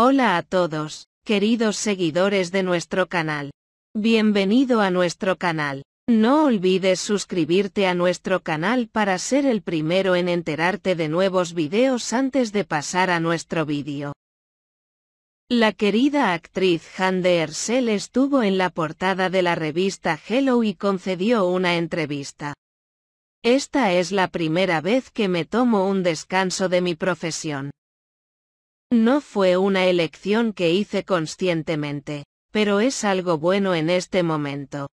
Hola a todos, queridos seguidores de nuestro canal. Bienvenido a nuestro canal. No olvides suscribirte a nuestro canal para ser el primero en enterarte de nuevos videos antes de pasar a nuestro vídeo. La querida actriz Hande Ersel estuvo en la portada de la revista Hello y concedió una entrevista. Esta es la primera vez que me tomo un descanso de mi profesión. No fue una elección que hice conscientemente, pero es algo bueno en este momento.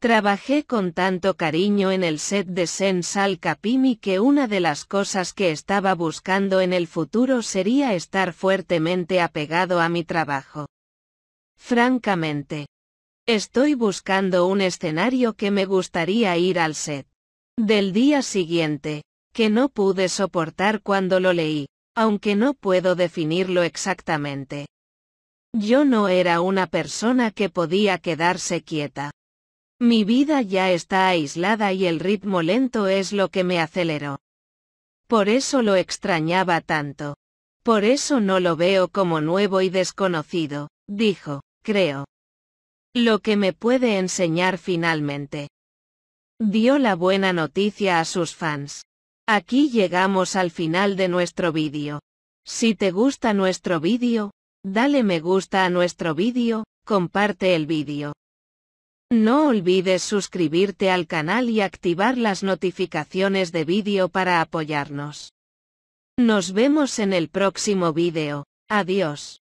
Trabajé con tanto cariño en el set de Sen Sal Capimi que una de las cosas que estaba buscando en el futuro sería estar fuertemente apegado a mi trabajo. Francamente. Estoy buscando un escenario que me gustaría ir al set. Del día siguiente, que no pude soportar cuando lo leí, aunque no puedo definirlo exactamente. Yo no era una persona que podía quedarse quieta. Mi vida ya está aislada y el ritmo lento es lo que me aceleró. Por eso lo extrañaba tanto. Por eso no lo veo como nuevo y desconocido, dijo, creo. Lo que me puede enseñar finalmente. Dio la buena noticia a sus fans. Aquí llegamos al final de nuestro vídeo. Si te gusta nuestro vídeo, dale me gusta a nuestro vídeo, comparte el vídeo. No olvides suscribirte al canal y activar las notificaciones de vídeo para apoyarnos. Nos vemos en el próximo vídeo. Adiós.